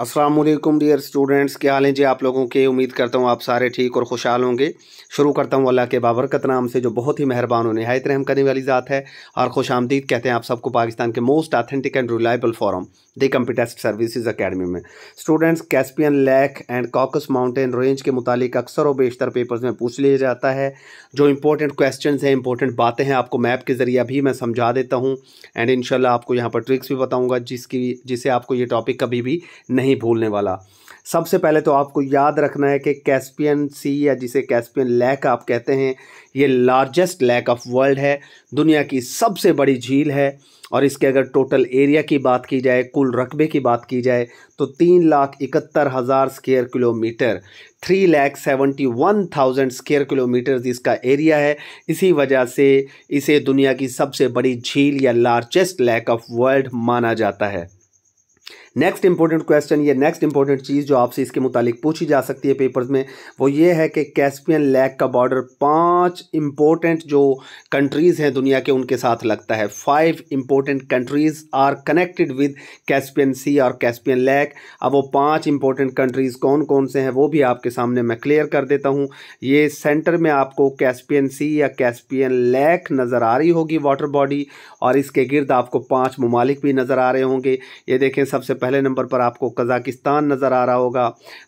Aslam dear students क्या हाल हैं जी आप लोगों के उम्मीद करता हूँ आप सारे ठीक और खुशहाल होंगे शुरू करता हूँ अल्लाह के बाबरकत नाम से जो बहुत ही मेहरबान और नहायत रहम करने वाली ज़ात है और खुश आमदीद कहते हैं आप सबको पाकिस्तान के most authentic and reliable forum the competitive services academy में students Caspian lake and Caucasus mountain range के मुतालिक अक्सर और बेशतर पेपर्स में पूछ लिया जाता है जो इंपॉर्टेंट क्वेश्चन हैं इंपॉर्टेंट बातें हैं आपको मैप के ज़रिए भी मैं समझा देता हूँ एंड इन आपको यहाँ पर ट्रिक्स भी बताऊँगा जिसकी जिसे आपको ये टॉपिक कभी भी नहीं नहीं भूलने वाला सबसे पहले तो आपको याद रखना है कि कैस्पियन सी या जिसे कैस्पियन लैक आप कहते हैं ये लार्जेस्ट लैक ऑफ वर्ल्ड है दुनिया की सबसे बड़ी झील है और इसके अगर टोटल एरिया की बात की जाए कुल रकबे की बात की जाए तो तीन लाख इकहत्तर हज़ार square kilometre three lakh seventy one thousand square kilometre इसका एरिया है इसी वजह से इसे दुनिया की सबसे बड़ी झील या लार्जेस्ट लैक ऑफ वर्ल्ड माना जाता है नेक्स्ट इंपॉर्टेंट क्वेश्चन या नेक्स्ट इंपॉर्टेंट चीज़ जो आपसे इसके मुतालिक पूछी जा सकती है पेपर्स में वो ये है कि कैस्पियन लेक का बॉर्डर पांच इंपॉर्टेंट जो कंट्रीज़ हैं दुनिया के उनके साथ लगता है five important countries are connected with Caspian Sea और कैस्पियन लैक अब वो पाँच इंपॉर्टेंट कंट्रीज़ कौन कौन से हैं वो भी आपके सामने मैं क्लियर कर देता हूँ ये सेंटर में आपको कैस्पियन सी या कैस्पियन लेक नज़र आ रही होगी वाटर बॉडी और इसके गिर्द आपको पाँच ममालिक भी नज़र आ रहे होंगे ये देखें सबसे पहले नंबर पर आपको कज़ाकिस्तान नज़र आ रहा होगा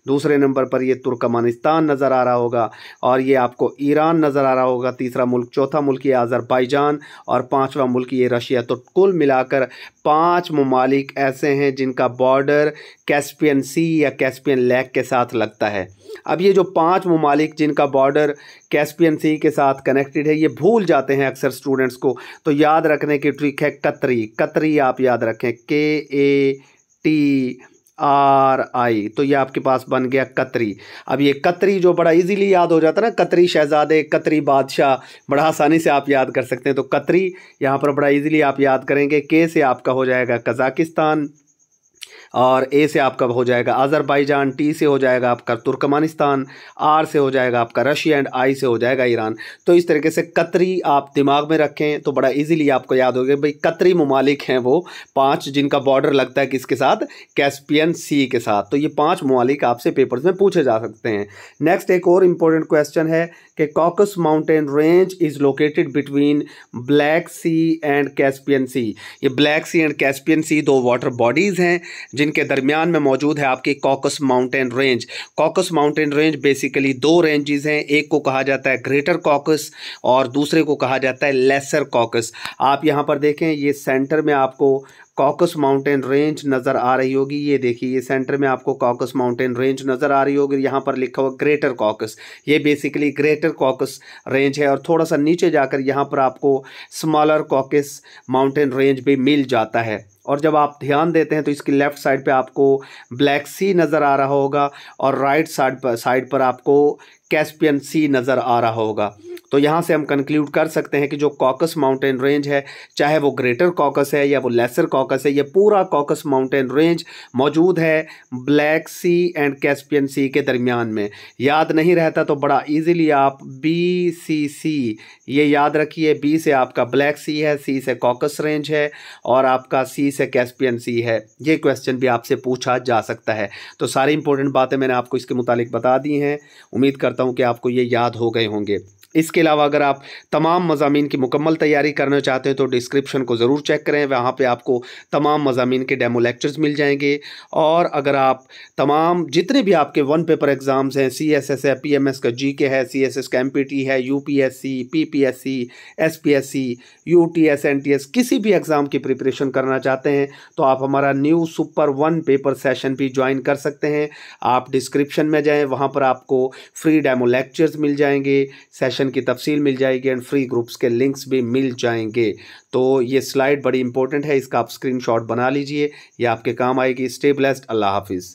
दूसरे नंबर पर ये तुर्कमानिस्तान नज़र आ रहा होगा और ये आपको ईरान नज़र आ रहा होगा तीसरा मुल्क चौथा मुल्क ये आज़रबाईजान और पाँचवा मुल्क ये रशिया तो कुल मिलाकर पाँच ममालिक ऐसे हैं जिनका बॉर्डर कैस्पियन सी या कैस्पियन लेक के साथ लगता है अब ये जो पांच ममालिक जिनका बॉर्डर कैस्पियन सी के साथ कनेक्टेड है ये भूल जाते हैं अक्सर स्टूडेंट्स को तो याद रखने की ट्रिक है कतरी कतरी आप याद रखें के ए टी आर आई तो ये आपके पास बन गया कतरी अब ये कतरी जो बड़ा इजीली याद हो जाता है ना कतरी शहजादे कतरी बादशाह बड़ा आसानी से आप याद कर सकते हैं तो कतरी यहाँ पर बड़ा इजीली आप याद करेंगे के से आपका हो जाएगा कजाकिस्तान और ए से आपका हो जाएगा अजरबैजान टी से हो जाएगा आपका तुर्कमानिस्तान आर से हो जाएगा आपका रशिया एंड आई से हो जाएगा ईरान तो इस तरीके से कतरी आप दिमाग में रखें तो बड़ा ईजिली आपको याद हो गया भाई कतरी ममालिक हैं वो पाँच जिनका बॉर्डर लगता है किसके साथ कैस्पियन सी के साथ तो ये पाँच ममालिक आपसे पेपर्स में पूछे जा सकते हैं नेक्स्ट एक और इम्पोर्टेंट क्वेश्चन है कि Caucasus mountain range is located between Black Sea and Caspian Sea ये Black Sea and Caspian Sea दो वाटर बॉडीज़ हैं जिनके दरमियान में मौजूद है आपकी Caucasus mountain range Caucasus mountain range basically दो रेंजेस हैं एक को कहा जाता है ग्रेटर कॉकस और दूसरे को कहा जाता है लेसर कॉकस आप यहाँ पर देखें ये सेंटर में आपको काकस माउंटेन रेंज नज़र आ रही होगी ये देखिए ये सेंटर में आपको काकस माउंटेन रेंज नज़र आ रही होगी यहाँ पर लिखा हुआ ग्रेटर काकस ये बेसिकली ग्रेटर काकस रेंज है और थोड़ा सा नीचे जाकर यहाँ पर आपको स्मॉलर काकस माउंटेन रेंज भी मिल जाता है और जब आप ध्यान देते हैं तो इसकी लेफ़्ट साइड पे आपको ब्लैक सी नज़र आ रहा होगा और राइट साइड पर साइड पर आपको कैस्पियन सी नज़र आ रहा होगा तो यहाँ से हम कंक्लूड कर सकते हैं कि जो कॉकस माउंटेन रेंज है चाहे वो ग्रेटर कॉकस है या वो लेसर कॉकस है ये पूरा कॉकस माउंटेन रेंज मौजूद है Black Sea and Caspian Sea के दरमियान में याद नहीं रहता तो बड़ा ईजिली आप बी सी सी ये याद रखिए बी से आपका ब्लैक सी है सी से कॉकस रेंज है और आपका सी से कैस्पियन सी है ये क्वेश्चन भी आपसे पूछा जा सकता है तो सारी इंपॉर्टेंट बातें मैंने आपको इसके मुतालिक बता दी हैं उम्मीद करता हूँ कि आपको ये याद हो गए होंगे इसके अलावा अगर आप तमाम मजामी की मुकम्मल तैयारी करना चाहते हैं तो डिस्क्रिप्शन को ज़रूर चेक करें वहाँ पर आपको तमाम मजामी के डेमो लेक्चर्स मिल जाएंगे और अगर आप तमाम जितने भी आपके वन पेपर एग्ज़ाम्स हैं सी एस एस है पी एम एस का जी के है सी एस एस का एम पी टी है U P S C P P S C S P S C U T S N T S किसी भी exam की preparation करना चाहते हैं तो आप हमारा new super one paper session भी ज्वाइन कर सकते हैं आप डिस्क्रिप्शन में जाएँ वहाँ पर आपको फ्री डेमो लेक्चर्स मिल जाएंगे सेशन सेक्शन की तफसील मिल जाएगी एंड फ्री ग्रुप्स के लिंक्स भी मिल जाएंगे तो ये स्लाइड बड़ी इंपॉर्टेंट है इसका आप स्क्रीनशॉट बना लीजिए यह आपके काम आएगी स्टे ब्लेस्ड अल्लाह हाफिज़